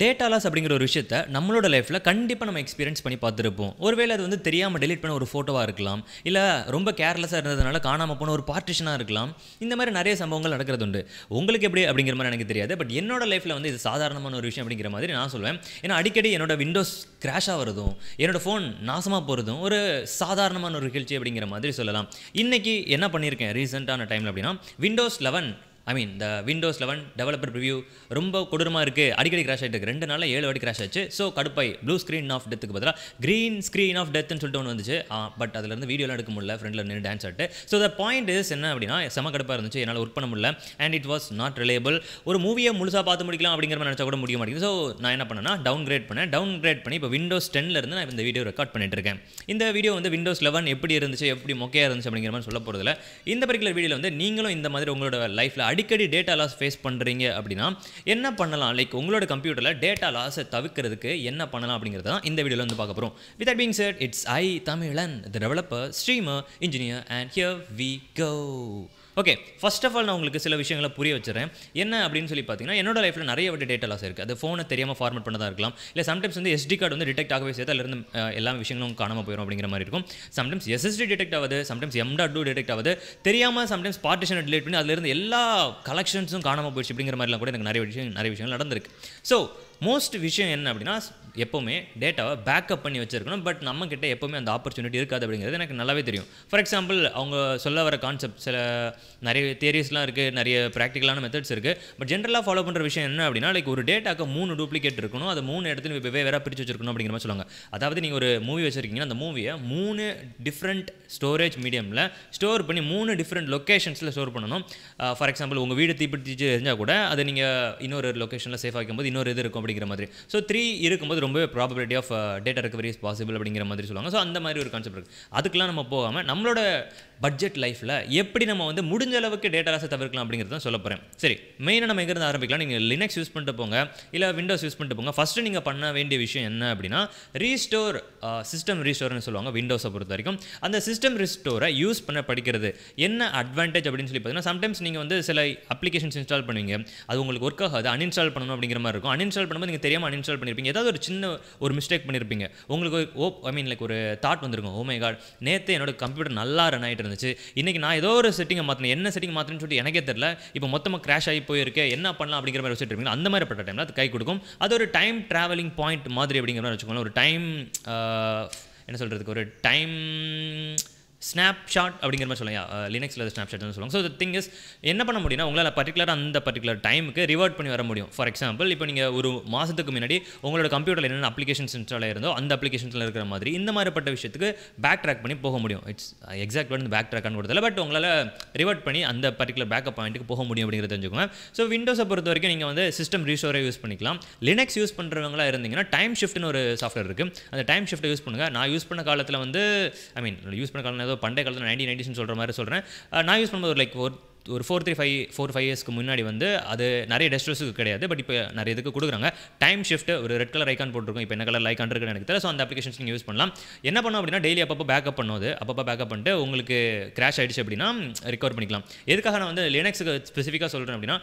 data loss அப்படிங்கிற ஒரு விஷயத்த நம்மளோட லைஃப்பில் கண்டிப்பாக நம்ம எக்ஸ்பீரியன்ஸ் பண்ணி பார்த்துருப்போம் ஒருவேளை அது வந்து தெரியாமல் டெலிட் பண்ண ஒரு ஃபோட்டோவாக இருக்கலாம் இல்லை ரொம்ப கேர்லெஸ்ஸாக இருந்ததுனால காணாமல் போன ஒரு பார்ட்டிஷனாக இருக்கலாம் இந்த மாதிரி நிறைய சம்பவங்கள் நடக்கிறது உண்டு உங்களுக்கு எப்படி அப்படிங்கிற மாதிரி எனக்கு தெரியாது பட் என்னோட லைஃப்பில் வந்து இது சாதாரணமான ஒரு விஷயம் அப்படிங்கிற மாதிரி நான் சொல்லுவேன் ஏன்னா அடிக்கடி என்னோட விண்டோஸ் கிராஷ் ஆகிறதும் என்னோட ஃபோன் நாசமாக போகிறதும் ஒரு சாதாரணமான ஒரு நிகழ்ச்சி அப்படிங்கிற மாதிரி சொல்லலாம் இன்றைக்கி என்ன பண்ணியிருக்கேன் ரீசெண்டான டைமில் அப்படின்னா விண்டோஸ் லெவன் ஐ மீன் இந்த விண்டோஸ் லெவன் டெவலப்பர் ரிவ்யூ ரொம்ப கொடூரமாக இருக்குது அடிக்கடி கிராஷ் ஆகிட்டு இருக்குது ரெண்டு நாளில் ஏழு வாட்டி கிராஷ் ஆச்சு ஸோ கடுப்பாய் ப்ளூ ஸ்க்ரீன் ஆஃப் டெத்துக்கு பதிலாக க்ரீன் ஸ்க்ரீன் ஆஃப் டெத்துன்னு சொல்லிட்டு ஒன்று வந்துச்சு பட் அதுலேருந்து வீடியோலாம் எடுக்க முடியல ஃப்ரெண்டில் நின்று டான்ஸ் ஆட்டு ஸோ த பாயிண்ட் இஸ் என்ன அப்படின்னா செம கடுப்பாக இருந்துச்சு என்னால் ஒர்க் பண்ண முடியல and it was not reliable ஒரு மூவியை முழுசாக பார்த்து முடிக்கலாம் அப்படிங்கிற மாதிரி நினச்சா கூட முடிய மாட்டேங்குது ஸோ நான் என்ன பண்ணேன்னா டவுன் கிரேட் பண்ணேன் டவுன் கிரேட் பண்ணி இப்போ விண்டோஸ் டென்லேருந்து நான் இந்த வீடியோ ரெக்கார்ட் பண்ணிட்டு இருக்கேன் இந்த வீடியோ வந்து விண்டோஸ் லெவன் எப்படி இருந்துச்சு எப்படி மொக்கையாக இருந்துச்சு அப்படிங்கிற மாதிரி சொல்ல போகிறதுல இந்த பர்டிகுலர் வீடியோவில் வந்து நீங்களும் இந்த மாதிரி உங்களோட லைஃப்பில் அடிக்கடி டேட்டா லாஸ் ஃபேஸ் பண்ணுறீங்க அப்படின்னா என்ன பண்ணலாம் லைக் உங்களோட கம்ப்யூட்டரில் டேட்டா லாஸை தவிர்க்கிறதுக்கு என்ன பண்ணலாம் அப்படிங்கிறது தான் இந்த வீடியோவில் வந்து பார்க்க போகிறோம் with that being said it's I Tamizhan the developer streamer engineer and here we go okay first of all நான் உங்களுக்கு சில விஷயங்களை புரிய வச்சுறேன் என்ன அப்படின்னு சொல்லி பார்த்தீங்கன்னா என்னோட லைஃப்பில் நிறைய விட்டு டேட்டா லாஸ் இருக்குது அது ஃபோனை தெரியாமல் ஃபார்மட் பண்ணதாக இருக்கலாம் இல்லை சம்டைம்ஸ் வந்து எஸ்டி கார்டு வந்து டிடெக்ட் ஆகவே சேர்த்து அதுலேருந்து எல்லா விஷயங்களும் காணாமல் போயிடும் அப்படிங்கிற மாதிரி இருக்கும் சம்டைம்ஸ் எஸ்எஸ்டி டிடெக்ட் ஆகுது சம்டைம்ஸ் டாட் டூ டிடெக்ட் ஆகுது தெரியாமல் சம்டைம்ஸ் பார்ட்டிஷனை டிலேட் பண்ணி அதுலேருந்து எல்லா கலெக்ஷன்ஸும் காணாமல் போயிடுச்சு அப்படிங்கிற மாதிரிலாம் கூட எனக்கு நிறைய விஷயம் நிறைய விஷயங்கள் நடந்திருக்கு ஸோ மோஸ்ட் விஷயம் என்ன அப்படின்னா எப்போவுமே டேட்டாவை பேக்கப் பண்ணி வச்சிருக்கணும் பட் நம்மக்கிட்ட எப்போவுமே அந்த ஆப்பர்ச்சுனிட்டி இருக்காது அப்படிங்கிறது எனக்கு நல்லாவே தெரியும் ஃபார் எக்ஸாம்பிள் அவங்க சொல்ல வர கான்செப்ட் சில நிறைய தேரிஸ்லாம் இருக்குது நிறைய ப்ராக்டிக்கலான மெத்தட்ஸ் இருக்குது பட் ஜென்ரலாக ஃபாலோ பண்ணுற விஷயம் என்ன அப்படின்னா லைக் ஒரு டேட்டாக்கு மூணு டூப்ளிகேட் இருக்கணும் அது மூணு இடத்துல வெவ்வே வேறு பிரித்து வச்சிருக்கணும் அப்படிங்கிற மாதிரி சொல்லுவாங்க அதாவது நீங்கள் ஒரு மூவி வச்சுருக்கீங்கன்னா அந்த மூவியை மூணு டிஃப்ரெண்ட் ஸ்டோரேஜ் மீடியமில் ஸ்டோர் பண்ணி மூணு டிஃப்ரெண்ட் லொக்கேஷன்ஸில் ஸ்டோர் பண்ணணும் ஃபார் எக்ஸாம்பிள் உங்கள் வீடு தீப்பிடிச்சு இருந்தால் கூட அதை நீங்கள் இன்னொரு லொக்கேஷனில் சேஃப் ஆகும்போது இன்னொரு இது இருக்கும் அப்படி அப்படிங்கிற மாதிரி ஸோ த்ரீ இருக்கும்போது ரொம்பவே probability of data recovery is possible அப்படிங்கிற மாதிரி சொல்லுவாங்க ஸோ அந்த மாதிரி ஒரு கான்செப்ட் இருக்குது அதுக்கெலாம் நம்ம போகாமல் நம்மளோட பட்ஜெட் லைஃப்பில் எப்படி நம்ம வந்து முடிஞ்ச அளவுக்கு டேட்டா லாஸை தவிர்க்கலாம் அப்படிங்கிறது தான் சொல்ல போகிறேன் சரி மெயினாக நம்ம எங்கேருந்து ஆரம்பிக்கலாம் நீங்கள் லினக்ஸ் யூஸ் பண்ணிட்டு போங்க இல்லை விண்டோஸ் யூஸ் பண்ணிட்டு போங்க ஃபஸ்ட்டு நீங்கள் பண்ண வேண்டிய விஷயம் என்ன அப்படின்னா ரீஸ்டோர் சிஸ்டம் ரீஸ்டோர்னு சொல்லுவாங்க விண்டோஸை பொறுத்த வரைக்கும் அந்த சிஸ்டம் ரீஸ்டோரை யூஸ் பண்ண படிக்கிறது என்ன அட்வான்டேஜ் அப்படின்னு சொல்லி பார்த்தீங்கன்னா சம்டைம்ஸ் நீங்கள் வந்து சில அப்ளிகேஷன்ஸ் இன்ஸ்டால் பண்ணுவீங்க அது உங்களுக்கு ஒர்க் ஆகாது அன்இன்ஸ்டால் பண்ணணும் அப்படிங்கிற மாதிரி இருக்கும் அன்இன்ஸ்டால் பண்ணும்போது நீங்கள் தெரியாமல் அன்இன்ஸ்டால் பண்ணியிருப்பீங்க ஏதாவது ஒரு சின்ன ஒரு மிஸ்டேக் பண்ணியிருப்பீங்க உங்களுக்கு ஓ ஐ மீன் லைக் ஒரு தாட் வந்திருக்கும் ஓமே கார்டு நேற்று என்னோட கம்ப்யூட்டர் நல்லா ரன் ஆகிட்டு இருந்துச்சு இன்றைக்கி நான் ஏதோ ஒரு செட்டிங்கை மாற்றினேன் என்ன செட்டிங் மாற்றினு சொல்லிட்டு எனக்கே தெரில இப்போ மொத்தமாக கிராஷ் ஆகி போயிருக்கேன் என்ன பண்ணலாம் அப்படிங்கிற மாதிரி வச்சுட்டு இருப்பீங்க அந்த மாதிரி பட்ட டைமில் அது கை கொடுக்கும் அது ஒரு டைம் ட்ராவலிங் பாயிண்ட் மாதிரி அப்படிங்கிற மாதிரி வச்சுக்கோங்களேன் ஒரு டைம் என்ன சொல்கிறதுக்கு ஒரு டைம் ஸ்னாப்ஷாட் அப்படிங்கிற மாதிரி சொல்லலாம் லினக்ஸில் ஸ்னாப்ஷாட்னு சொல்லுவாங்க ஸோ த திங் இஸ் என்ன பண்ண முடியும்னா உங்களால் பர்டிகுலர் அந்த பர்டிகுலர் டைமுக்கு ரிவர்ட் பண்ணி வர முடியும் ஃபார் எக்ஸாம்பிள் இப்போ நீங்கள் ஒரு மாதத்துக்கு முன்னாடி உங்களோட கம்ப்யூட்டரில் என்னென்ன அப்ளிகேஷன்ஸ் இன்ஸ்டால் இருந்தோ அந்த அப்ளிகேஷன்ஸில் இருக்கிற மாதிரி இந்த மாதிரிப்பட்ட விஷயத்துக்கு பேக் ட்ராக் பண்ணி போக முடியும் இட்ஸ் எக்ஸாக்ட் வந்து பேக் ட்ராக் கொடுத்தல பட் உங்களால் ரிவர்ட் பண்ணி அந்த பர்டிகுலர் பேக்கப் பாயிண்ட்டுக்கு போக முடியும் அப்படிங்கிறத தெரிஞ்சுக்கோங்க ஸோ விண்டோஸை பொறுத்த வரைக்கும் நீங்கள் வந்து சிஸ்டம் ரீஸ்டோரை யூஸ் பண்ணிக்கலாம் லினக்ஸ் யூஸ் பண்ணுறவங்களா இருந்தீங்கன்னா டைம் ஷிஃப்ட்னு ஒரு சாஃப்ட்வேர் இருக்குது அந்த டைம் ஷிஃப்ட்டை யூஸ் பண்ணுங்கள் நான் யூஸ் பண்ண காலத்தில் வந்து ஐ மீன் யூஸ் பண்ண காலம் ஏதோ பண்டைய காலத்தில் நைன்டீன் நைன்டிஸ்னு சொல்கிற மாதிரி சொல்கிறேன் நான் யூஸ் பண்ணும்போது லைக் ஒரு ஒரு four three five four five இயர்ஸ்க்கு முன்னாடி வந்து அது நிறைய டெஸ்ட்ரஸுக்கு கிடையாது பட் இப்போ நிறைய இதுக்கு கொடுக்குறாங்க டைம் ஷிஃப்ட் ஒரு ரெட் கலர் ஐக்கான் போட்டிருக்கும் இப்போ என்ன கலர் ஐக்கான் இருக்குது எனக்கு தெரியல ஸோ அந்த அப்ளிகேஷன்ஸ் நீங்கள் யூஸ் பண்ணலாம் என்ன பண்ணோம் அப்படின்னா டெய்லி அப்பப்போ பேக்கப் பண்ணுவது அப்பப்போ பேக்கப் பண்ணிட்டு உங்களுக்கு கிராஷ் ஆகிடுச்சு அப்படின்னா ரிகவர் பண்ணிக்கலாம் எதுக்காக நான் வந்து லினக்ஸுக்கு ஸ்பெசிஃபிக்காக சொல்கிறேன் அப்படின்னா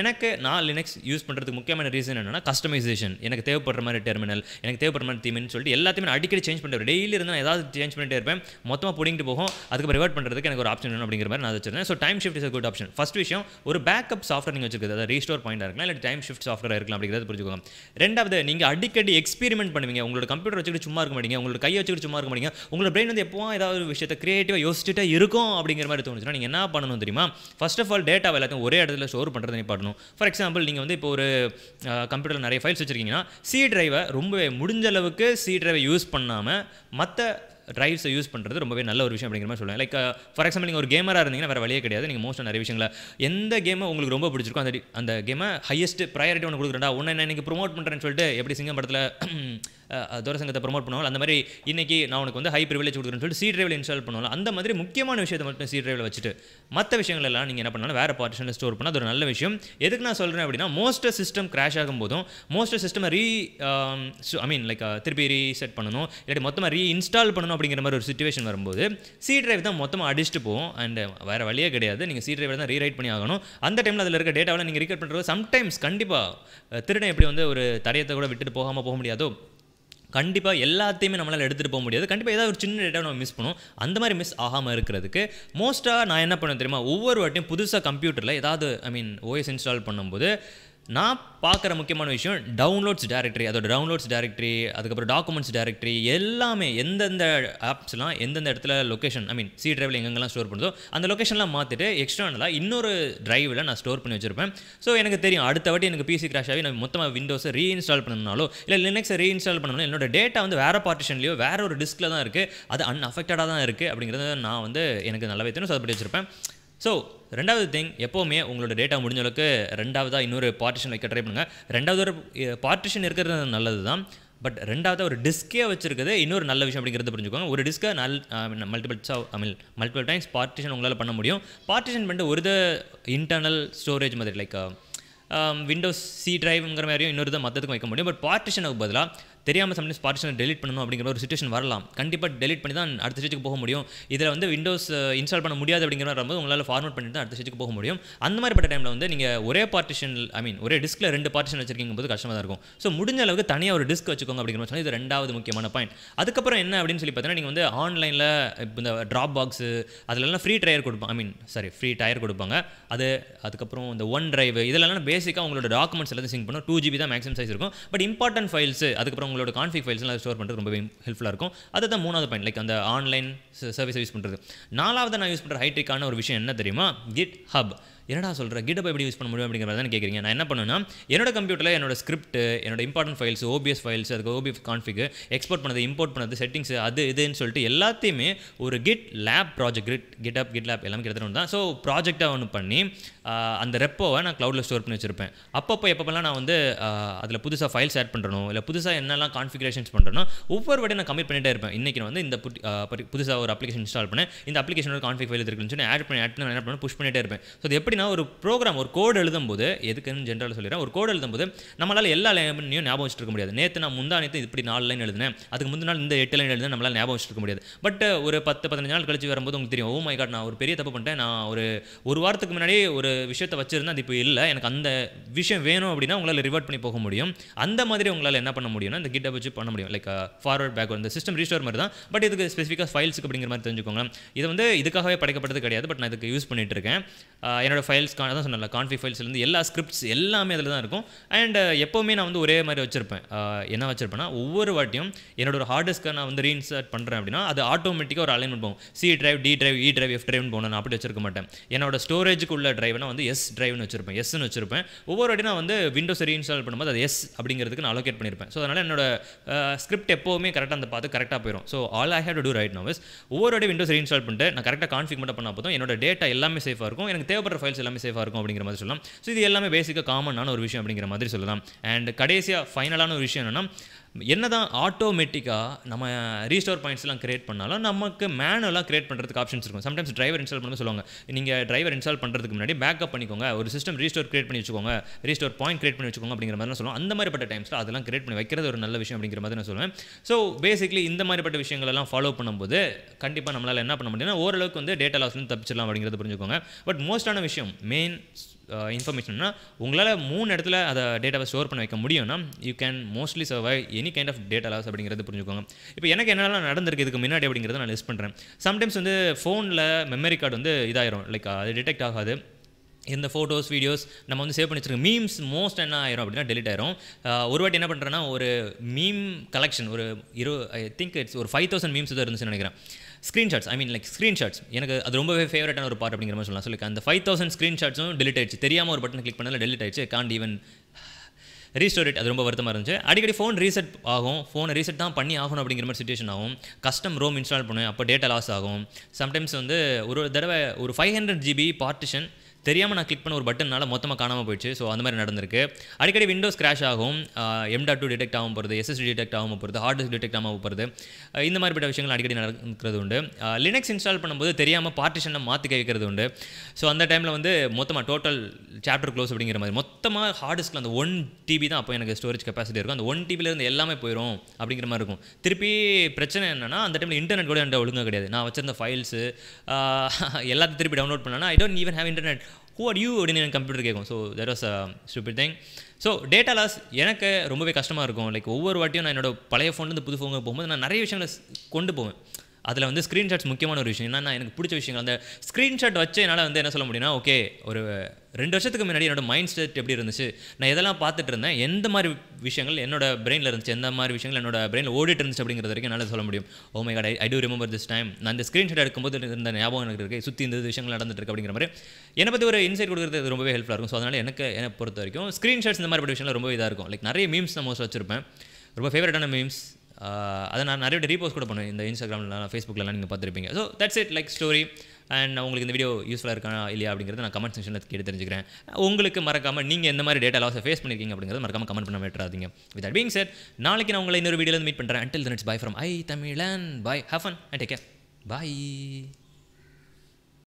எனக்கு நான் லினக்ஸ் யூஸ் பண்ணுறதுக்கு முக்கியமான ரீசன் என்னென்னா கஸ்டமைசேஷன் எனக்கு தேவைப்படுற மாதிரி டெர்மினல் எனக்கு தேவைப்படுற மாதிரி தீமின்னு சொல்லிட்டு எல்லாத்தையும் நான் அடிக்கடி சேஞ்ச் பண்ணுறேன் டெய்லி இருந்தால் ஏதாவது சேஞ்ச் பண்ணிட்டே இருப்பேன் மொத்தமாக பிடிங்கிட்டு போகும் அதுக்கு ரிவர்ட் பண்ணுறதுக்கு எனக்கு ஒரு ஆப்ஷன் வேணும் அப்படிங்கிற மாதிரி நான் வச்சிருந்தேன் so time shift is good good option first விஷயம் ஒரு பேக்கப் சாஃப்ட்வேர் நீங்கள் வச்சிருக்கிறது அதாவது ரீஸ்டோர் பாயிண்டாக இருக்கலாம் இல்லை டைம் ஷிஃப்ட் சாஃப்ட்வேர் இருக்கலாம் அப்படிங்கிறத புரிஞ்சுக்கோங்க ரெண்டாவது நீங்கள் அடிக்கடி எக்ஸ்பெரிமெண்ட் பண்ணுவீங்க உங்களோட கம்ப்யூட்டர் வச்சுக்கிட்டு சும்மா இருக்க மாட்டீங்க உங்களோட கையை வச்சுக்கிட்டு சும்மா இருக்க மாட்டீங்க உங்களோட பிரெயின் வந்து எப்போ ஏதாவது ஒரு விஷயத்தை கிரியேட்டிவாக யோசிச்சுட்டே இருக்கும் அப்படிங்கிற மாதிரி தோணுச்சுன்னா நீங்கள் என்ன பண்ணணும் தெரியுமா ஃபஸ்ட் ஆஃப் ஆல் டேட்டா எல்லாத்தையும் ஒரே இடத்துல ஸ்டோர் நீ பண்ணணும் ஃபார் எக்ஸாம்பிள் நீங்கள் வந்து இப்போ ஒரு கம்ப்யூட்டரில் நிறைய ஃபைல்ஸ் வச்சுருக்கீங்கன்னா சி ட்ரைவை ரொம்பவே முடிஞ்ச அளவுக்கு சி ட்ரைவை யூஸ் பண்ணாமல் மற்ற ட்ரைவ்ஸை யூஸ் பண்ணுறது ரொம்பவே நல்ல ஒரு விஷயம் அப்படிங்கிற மாதிரி சொல்லுவேன் லைக் ஃபார் uh, எக்ஸாம்பிள் நீங்கள் ஒரு கேமராக இருந்தீங்கன்னா வேறு வழியே கிடையாது நீங்கள் மோஸ்ட் நிறைய விஷயங்கள எந்த கேமை உங்களுக்கு ரொம்ப பிடிச்சிருக்கும் அந்த அந்த கேமை ஹையஸ்ட் ப்ரையாரிட்டி ஒன்று கொடுக்குறேன்டா ஒன்று என்ன இன்றைக்கி ப்ரொமோட் பண்ணுறேன்னு சொல்லிட்டு எப்படி சிங்கம் படத்தில் தூரசங்கத்தை ப்ரொமோட் பண்ணுவாங்க அந்த மாதிரி இன்றைக்கி நான் உனக்கு வந்து ஹை ப்ரிவிலேஜ் கொடுக்குறேன்னு சொல்லிட்டு சி ட்ரைவில் இன்ஸ்டால் பண்ணுவோம் அந்த மாதிரி முக்கியமான விஷயத்தை மட்டும் சி ட்ரைவில் வச்சுட்டு மற்ற விஷயங்கள் எல்லாம் நீங்கள் என்ன பண்ணாலும் வேறு பார்ட்டிஷனில் ஸ்டோர் பண்ணால் அது ஒரு நல்ல விஷயம் எதுக்கு நான் சொல்கிறேன் அப்படின்னா மோஸ்ட் சிஸ்டம் கிராஷ் ஆகும் போதும் most system re I mean like திருப்பி ரீசெட் பண்ணணும் இல்லாட்டி மொத்தமாக ரீஇன்ஸ்டால் பண்ணணும் அப்படிங்கிற மாதிரி ஒரு சுச்சுவேஷன் வரும்போது சி ட்ரைவ் தான் மொத்தமாக அடிச்சுட்டு போகும் அண்ட் வேறு வழியே கிடையாது நீங்கள் சி ட்ரைவ் தான் ரீரைட் பண்ணி ஆகணும் அந்த டைமில் அதில் இருக்க டேட்டாவில் நீங்கள் ரீகட் பண்ணுறது சம்டைம்ஸ் கண்டிப்பாக திருடம் எப்படி வந்து ஒரு தடயத்தை கூட விட்டுட்டு போகாமல் போக முடியாதோ கண்டிப்பாக எல்லாத்தையுமே நம்மளால் எடுத்துகிட்டு போக முடியாது கண்டிப்பாக ஏதாவது ஒரு சின்ன டேட்டா நம்ம மிஸ் பண்ணுவோம் அந்த மாதிரி மிஸ் ஆகாமல் இருக்கிறதுக்கு மோஸ்ட்டாக நான் என்ன பண்ணுவேன் தெரியுமா ஒவ்வொரு வாட்டியும் புதுசாக கம்ப்யூட்டரில் ஏதாவது ஐ மீன் ஓஎஸ் இன்ஸ்டால் பண்ணும்போது நான் பார்க்குற முக்கியமான விஷயம் டவுன்லோட்ஸ் டேரக்டரி அதோட டவுன்லோட்ஸ் டேரக்டரி அதுக்கப்புறம் டாக்குமெண்ட்ஸ் டேரக்டரி எல்லாமே எந்தெந்த ஆப்ஸ்லாம் எந்தெந்த இடத்துல லொக்கேஷன் ஐ மீன் சி ட்ரைவில் எங்கெங்கெல்லாம் ஸ்டோர் பண்ணுதோ அந்த லொக்கேஷன்லாம் மாற்றிட்டு எக்ஸ்டர்னலாக இன்னொரு ட்ரைவில் நான் ஸ்டோர் பண்ணி வச்சிருப்பேன் ஸோ எனக்கு தெரியும் அடுத்த வாட்டி எனக்கு பிசி கிராஷ் ஆகி நான் மொத்தமாக விண்டோஸை ரீஇன்ஸ்டால் பண்ணனாலோ இல்லை லினக்ஸை ரீஇன்ஸ்டால் பண்ணணும் என்னோட டேட்டா வந்து வேறு பார்ட்டிஷன்லையோ வேறு ஒரு டிஸ்கில் தான் இருக்குது அது அன்அஃபெக்டடாக தான் இருக்குது அப்படிங்கிறத நான் வந்து எனக்கு நல்லாவே தெரியும் ஸோ அப்படி வச்சிருப்பேன் ஸோ ரெண்டாவது திங் எப்போவுமே உங்களோட டேட்டா முடிஞ்சளவுக்கு ரெண்டாவதாக இன்னொரு பார்ட்டிஷன் வைக்க ட்ரை பண்ணுங்கள் ரெண்டாவது ஒரு பார்ட்டிஷன் இருக்கிறது நல்லது தான் பட் ரெண்டாவது ஒரு டிஸ்கே வச்சிருக்கிறது இன்னொரு நல்ல விஷயம் அப்படிங்கிறத புரிஞ்சுக்கோங்க ஒரு டிஸ்கை நல் multiple I mean multiple times partition உங்களால் பண்ண முடியும் பார்ட்டிஷன் பண்ணிட்டு ஒரு இன்டர்னல் ஸ்டோரேஜ் மாதிரி லைக் விண்டோஸ் சி டிரைவ்ங்கிற மாதிரியும் இன்னொரு தான் மற்றத்துக்கும் வைக்க முடியும் பட் பார்ட்டிஷனுக்கு பதிலாக தெரியாமல் சம்டைம்ஸ் பார்ட்டிஷனை டெலிட் பண்ணணும் அப்படிங்கிற ஒரு சுச்சுவேஷன் வரலாம் கண்டிப்பாக டெலிட் பண்ணி தான் அடுத்த ஸ்டேஜுக்கு போக முடியும் இதில் வந்து விண்டோஸ் இன்ஸ்டால் பண்ண முடியாது அப்படிங்கிற மாதிரி வரும்போது உங்களால் ஃபார்மேட் பண்ணிட்டு தான் அடுத்த ஸ்டேஜுக்கு போக முடியும் அந்த மாதிரிப்பட்ட டைமில் வந்து நீங்கள் ஒரே பார்ட்டிஷன் ஐ மீன் ஒரே டிஸ்கில் ரெண்டு பார்ட்டிஷன் வச்சிருக்கீங்க போது கஷ்டமாக தான் இருக்கும் ஸோ முடிஞ்ச அளவுக்கு தனியாக ஒரு டிஸ்க் வச்சுக்கோங்க அப்படிங்கிற சொல்லி இது ரெண்டாவது முக்கியமான பாயிண்ட் அதுக்கப்புறம் என்ன அப்படின்னு சொல்லி பார்த்தீங்கன்னா நீங்கள் வந்து ஆன்லைனில் இந்த ட்ராப் பாக்ஸு அதிலலாம் ஃப்ரீ டயர் கொடுப்பாங்க I mean sorry free tier கொடுப்பாங்க அது அதுக்கப்புறம் இந்த ஒன் ட்ரைவ் இதெல்லாம் பேசிக்காக உங்களோட டாக்குமெண்ட்ஸ் எல்லாத்தையும் சிங்க் பண்ணும் டூ ஜிபி தான் மேக்ஸிமம் சைஸ் இருக்கும் பட் இம்பார்ட்டன்ட் ஃபைல்ஸ் அதுக்கப்புறம் உங்களோட கான்ஃபிக் ஃபைல்ஸ் எல்லாம் ஸ்டோர் பண்ணுறது ரொம்பவே ஹெல்ப்ஃபுல்லாக இருக்கும் அதுதான் மூணாவது பாயிண்ட் லைக் அந்த ஆன்லைன் சர்வீஸ் யூஸ் பண்ணுறது நாலாவது நான் யூஸ் பண்ணுற ஹைடெக்கான ஒரு விஷயம் என்ன தெரியுமா கிட் ஹப் என்னடா சொல்கிறேன் கிட்டப் எப்படி யூஸ் பண்ண முடியும் அப்படிங்கிறத தான் கேட்குறீங்க நான் என்ன பண்ணுன்னா என்னோட கம்ப்யூட்டரில் என்னோட ஸ்கிரிப்ட் என்னோட இம்பார்ட்டன் ஃபைல்ஸ் ஓபிஎஸ் ஃபைல்ஸ் அதுக்கு ஓபிஎஸ் கான்ஃபிக் எக்ஸ்போர்ட் பண்ணது இம்போர்ட் பண்ணது செட்டிங்ஸ் அது இதுன்னு சொல்லிட்டு எல்லாத்தையுமே ஒரு GitLab project Git GitHub GitLab எல்லாமே கிட்டத்தட்ட தான் ஸோ ப்ராஜெக்டாக ஒன்று பண்ணி அந்த ரெப்போவை நான் க்ளவுடில் ஸ்டோர் பண்ணி வச்சிருப்பேன் அப்பப்போ எப்பப்பெல்லாம் நான் வந்து அதில் புதுசாக ஃபைல்ஸ் ஆட் பண்ணுறோம் இல்லை புதுசாக என்னெல்லாம் கான்ஃபிகரேஷன்ஸ் பண்ணுறோம் ஒவ்வொரு வாட்டி நான் கம்மி பண்ணிட்டே இருப்பேன் இன்றைக்கி வந்து இந்த புதுசாக ஒரு அப்ளிகேஷன் இன்ஸ்டால் பண்ணேன் இந்த அப்ளிகேஷனோட கான்ஃபிக் ஃபைல் இருக்குன்னு சொல்லி ஆட் பண்ணி ஆட் பண்ணி என்ன பண்ணி புஷ் பண்ணிகிட்டே இருப்பேன் ஸோ எப்படி எப்படின்னா ஒரு ப்ரோக்ராம் ஒரு கோடு எழுதும்போது எதுக்குன்னு ஜென்ரலாக சொல்லிடுறேன் ஒரு கோடு எழுதும்போது நம்மளால் எல்லா லைனையும் ஞாபகம் வச்சுருக்க முடியாது நேற்று நான் முந்தா நேற்று இப்படி நாலு லைன் எழுதினேன் அதுக்கு முந்தின நாள் இந்த எட்டு லைன் எழுதுனா நம்மளால் ஞாபகம் வச்சுருக்க முடியாது பட் ஒரு பத்து பதினஞ்சு நாள் கழிச்சு வரும்போது உங்களுக்கு தெரியும் ஓ மை காட் நான் ஒரு பெரிய தப்பு பண்ணிட்டேன் நான் ஒரு ஒரு வாரத்துக்கு முன்னாடி ஒரு விஷயத்தை வச்சுருந்தேன் அது இப்போ இல்லை எனக்கு அந்த விஷயம் வேணும் அப்படின்னா உங்களால் ரிவர்ட் பண்ணி போக முடியும் அந்த மாதிரி உங்களால் என்ன பண்ண முடியும்னா இந்த கிட்ட வச்சு பண்ண முடியும் லைக் ஃபார்வர்ட் பேக் இந்த சிஸ்டம் ரீஸ்டோர் மாதிரி தான் பட் இதுக்கு ஸ்பெசிஃபிக்காக ஃபைல்ஸுக்கு அப்படிங்கிற மாதிரி தெரிஞ்சுக்கோங்க இது வந்து இதுக்காகவே படைக்கப்பட்டது கிடையாது பட் நான் இதுக்கு யூஸ் பண்ணிட்டு இருக்கேன் uh, என்னோட ஃபைல்ஸ் தான் சொன்னல கான்ஃபி ஃபைல்ஸ்லேருந்து எல்லா ஸ்கிரிப்ட்ஸ் எல்லாமே அதில் தான் இருக்கும் அண்ட் எப்போவுமே நான் வந்து ஒரே மாதிரி வச்சுருப்பேன் என்ன வச்சிருப்பேன்னா ஒவ்வொரு வாட்டியும் என்னோட ஒரு ஹார்ட் டிஸ்க்கை நான் வந்து ரீஇன்சர்ட் பண்ணுறேன் அப்படின்னா அது ஆட்டோமேட்டிக்காக ஒரு அலைன்மெண்ட் போகும் C drive D drive E drive F ட்ரைவ்னு போகணும் நான் அப்படி வச்சிருக்க மாட்டேன் என்னோட ஸ்டோரேஜுக்கு உள்ள ட்ரைவ்னா வந்து எஸ் ட்ரைவ்னு வச்சிருப்பேன் எஸ்னு வச்சிருப்பேன் ஒவ்வொரு வாட்டி நான் வந்து விண்டோஸ் ரீஇன்ஸ்டால் பண்ணும்போது அது எஸ் அப்படிங்கிறதுக்கு நான் அலோகேட் பண்ணியிருப்பேன் ஸோ அதனால் என்னோட ஸ்கிரிப்ட் எப்போவுமே கரெக்டாக அந்த பார்த்து கரெக்டாக போயிடும் so all I have to do right now is ஒவ்வொரு வாட்டி விண்டோஸ் ரீஇன்ஸ்டால் பண்ணிட்டு நான் கரெக்டாக கான்ஃபிக் மட்டும் பண்ணால் போதும் என்னோட டேட்டா எல்லாமே சேஃபாக இருக்கும் எனக்கு தேவைப்படுற ஃபைல் மொபைல்ஸ் எல்லாமே சேஃபாக இருக்கும் அப்படிங்கிற மாதிரி சொல்லலாம் ஸோ இது எல்லாமே பேசிக்காக காமனான ஒரு விஷயம் அப்படிங்கிற மாதிரி சொல்லலாம் அண்ட் கடைசியாக ஃபைனலான ஒரு விஷயம் என்னென்னா என்ன தான் ஆட்டோமேட்டிக்காக நம்ம ரீஸ்டோர் பாயிண்ட்ஸ்லாம் கிரியேட் பண்ணாலும் நமக்கு மேனுவலாக கிரியேட் பண்ணுறதுக்கு ஆப்ஷன்ஸ் இருக்கும் சம்டைம்ஸ் டிரைவர் இன்ஸ்டால் பண்ண சொல்லுவாங்க நீங்கள் டிரைவர் இன்ஸ்டால் பண்ணுறதுக்கு முன்னாடி பேக்கப் பண்ணிக்கோங்க ஒரு சிஸ்டம் ரீஸ்டோர் கிரியேட் பண்ணி வச்சுக்கோங்க ரீஸ்டோர் பாயிண்ட் க்ரியேட் பண்ணி வச்சுக்கோங்க அப்படிங்கிற மாதிரிலாம் சொல்லுவோம் அந்த மாதிரிப்பட்ட டைம்ஸில் அதெல்லாம் க்ரியேட் பண்ணி வைக்கிறது ஒரு நல்ல விஷயம் அப்படிங்கிற மாதிரி நான் சொல்லுவேன் ஸோ பேசிக்லி இந்த மாதிரிப்பட்ட விஷயங்களெல்லாம் ஃபாலோ பண்ணும்போது கண்டிப்பாக நம்மளால் என்ன பண்ண முடியும்னா ஓரளவுக்கு வந்து டேட்டா லாஸ்லேருந்து தப்பிச்சிடலாம் அப்படிங்கிறது புரிஞ்சுக்கோங்க பட் மோஸ்டான விஷயம் மெயின் இன்ஃபர்மேஷன்னா uh, உங்களால் மூணு இடத்துல அதை டேட்டாவை ஸ்டோர் பண்ண வைக்க முடியும்னா you can mostly survive any kind of data loss அப்படிங்கிறது புரிஞ்சுக்கோங்க இப்போ எனக்கு என்னெல்லாம் நடந்திருக்கு இதுக்கு முன்னாடி அப்படிங்கிறத நான் லிஸ்ட் பண்ணுறேன் சம்டைம்ஸ் வந்து ஃபோனில் மெமரி கார்டு வந்து இதாயிரும் லைக் அது டிடெக்ட் ஆகாது இந்த ஃபோட்டோஸ் வீடியோஸ் நம்ம வந்து சேவ் பண்ணி வச்சுருக்கோம் மீம்ஸ் மோஸ்ட் என்ன ஆயிரும் அப்படின்னா டெலிட் ஆயிரும் uh, ஒரு வாட்டி என்ன பண்ணுறேன்னா ஒரு மீம் கலெக்ஷன் ஒரு இரு ஐ திங்க் இட்ஸ் ஒரு ஃபைவ் தௌசண்ட் மீம்ஸ் தான் இருந்துச்சுன்னு நினைக்கிறேன் screenshots I mean like screenshots எனக்கு அது ரொம்பவே ஃபேவரட்டான ஒரு பார்ட் அப்படிங்கிற மாதிரி சொல்லலாம் சொல்லி அந்த ஃபைவ் தௌசண்ட் ஸ்க்ரீன்ஷாட்ஸும் டிலிட் ஆயிடுச்சு தெரியாமல் ஒரு பட்டன் கிளிக் பண்ணதில் டெலிட் ஆயிடுச்சு காண்ட் ஈவன் ரீஸ்டோர் அது ரொம்ப வருத்தமாக இருந்துச்சு அடிக்கடி ஃபோன் ரீசெட் ஆகும் ஃபோனை ரீசெட் தான் பண்ணி ஆகணும் அப்படிங்கிற மாதிரி சுச்சுவேஷன் ஆகும் கஸ்டம் ரோம் இன்ஸ்டால் பண்ணுவேன் அப்போ டேட்டா லாஸ் ஆகும் சம்டைம்ஸ் வந்து ஒரு தடவை ஒரு ஃபைவ் ஹண்ட்ரட் ஜிபி பார்ட்டிஷன் தெரியாமல் நான் கிளிக் பண்ண ஒரு பட்டனால் மொத்தமாக காணாமல் போயிடுச்சு ஸோ அந்த மாதிரி நடந்திருக்கு அடிக்கடி விண்டோஸ் கிராஷ் ஆகும் டாட் டூ டிடெக்ட் ஆகும் போகிறது எஸ்எஸ்டி டிடெக்ட் ஆகும் போகிறது ஹார்ட் டிஸ்க் டிடெக்ட் ஆக போகிறது இந்த மாதிரிப்பட்ட விஷயங்கள் அடிக்கடி நடக்கிறது உண்டு லினக்ஸ் இன்ஸ்டால் பண்ணும்போது தெரியாமல் பார்ட்டிஷனை மாற்றி கேட்கறது உண்டு ஸோ அந்த டைமில் வந்து மொத்தமாக டோட்டல் சாப்டர் க்ளோஸ் அப்படிங்கிற மாதிரி மொத்தமாக ஹார்ட் டிஸ்கில் அந்த ஒன் டிபி தான் அப்போ எனக்கு ஸ்டோரேஜ் கெப்பாசிட்டி இருக்கும் அந்த ஒன் டிபிலேருந்து எல்லாமே போயிடும் அப்படிங்கிற மாதிரி இருக்கும் திருப்பி பிரச்சனை என்னென்னா அந்த டைமில் இன்டர்நெட் கூட என்கிட்ட ஒழுங்காக கிடையாது நான் வச்சிருந்த ஃபைல்ஸு எல்லாத்தையும் திருப்பி டவுன்லோட் பண்ணேன்னா I don't even have internet who are you அப்படின்னு கம்ப்யூட்டர் கேட்கும் so there was a stupid thing so data loss எனக்கு ரொம்பவே கஷ்டமாக இருக்கும் லைக் ஒவ்வொரு வாட்டியும் நான் என்னோடய பழைய ஃபோன்லேருந்து புது ஃபோனுக்கு போகும்போது நான் நிறைய விஷயங்களை கொண்டு போவேன் அதில் வந்து ஸ்க்ரீன்ஷாட்ஸ் முக்கியமான ஒரு விஷயம் என்னன்னா எனக்கு பிடிச்ச விஷயங்கள் அந்த ஸ்க்ரீன்ஷாட் வச்சு என்னால் வந்து என்ன சொல்ல முடியும்னா ஓகே ஒரு ரெண்டு வருஷத்துக்கு முன்னாடி என்னோடய மைண்ட் செட் எப்படி இருந்துச்சு நான் இதெல்லாம் பார்த்துட்டு இருந்தேன் எந்த மாதிரி விஷயங்கள் என்னோட பிரெயினில் இருந்துச்சு எந்த மாதிரி விஷயங்கள் என்னோட பிரெயினில் ஓடிட்டு இருந்துச்சு அப்படிங்கிறது வரைக்கும் என்னால் சொல்ல முடியும் oh my god I do remember this time நான் இந்த ஸ்க்ரீன்ஷாட் எடுக்கும்போது இருந்த ஞாபகம் எனக்கு இருக்குது சுற்றி இந்த விஷயங்கள் நடந்துட்டு அப்படிங்கிற மாதிரி என்னை பற்றி ஒரு இன்சைட் கொடுக்குறது ரொம்பவே ஹெல்ப்ஃபுல்லாக இருக்கும் ஸோ அதனால் எனக்கு என்னை பொறுத்த வரைக்கும் ஸ்க்ரீன்ஷாட்ஸ் இந்த மாதிரி விஷயங்கள் ரொம்ப இதாக இருக்கும் லைக் நிறைய மீம்ஸ் நான் மோஸ்ட் வச்சிருப்பேன் ரொம்ப ஃபேவரட்டான மீம்ஸ் அதை நான் நிறைய ரீபோஸ்ட் கூட பண்ணுவேன் இந்த இன்ஸ்டாகிராமில் ஃபேஸ்புக்கிலலாம் நீங்கள் பார்த்துருப்பீங்க so that's it like story and உங்களுக்கு இந்த வீடியோ யூஸ்ஃபுல்லாக இருக்கா இல்லையா அப்படிங்கிறத நான் கமெண்ட் செக்ஷனில் கேட்டு தெரிஞ்சுக்கிறேன் உங்களுக்கு மறக்காமல் நீங்கள் எந்த மாதிரி டேட்டா லாஸை ஃபேஸ் பண்ணியிருக்கீங்க அப்படிங்கிறத மறக்காமல் கமெண்ட் பண்ண மாட்டேறாதீங்க வித் தட் பீங் சார் நாளைக்கு நான் உங்களை இன்னொரு வீடியோவில் மீட் பண்ணுறேன் until then it's bye from I Tamilan bye ஹஃபன் அண்ட் டேக் கேர் பாய்